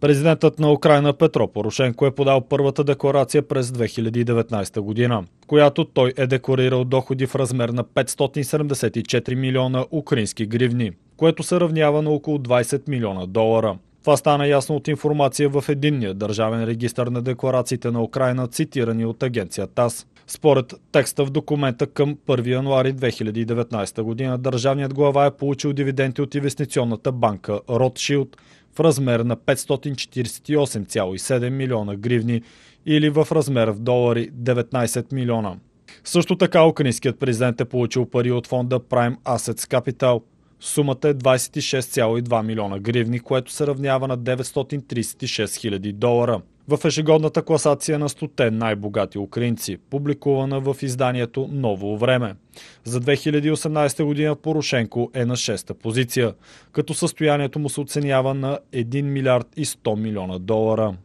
Президентът на Украина Петро Порошенко е подал първата декларация през 2019 година, която той е декларирал доходи в размер на 574 милиона украински гривни, което се равнява на около 20 милиона долара. Това стана ясно от информация в единния държавен регистр на декларациите на Украина, цитирани от агенция ТАС. Според текста в документа към 1 януари 2019 година държавният глава е получил дивиденти от инвестиционната банка Ротшилд – в размер на 548,7 милиона гривни или в размер в долари 19 милиона. Също така украинският президент е получил пари от фонда Prime Assets Capital. Сумата е 26,2 милиона гривни, което се равнява на 936 хиляди долара в ежегодната класация на 100 най-богати украинци, публикувана в изданието Ново време. За 2018 година Порошенко е на 6-та позиция, като състоянието му се оценява на 1 милиард и 100 милиона долара.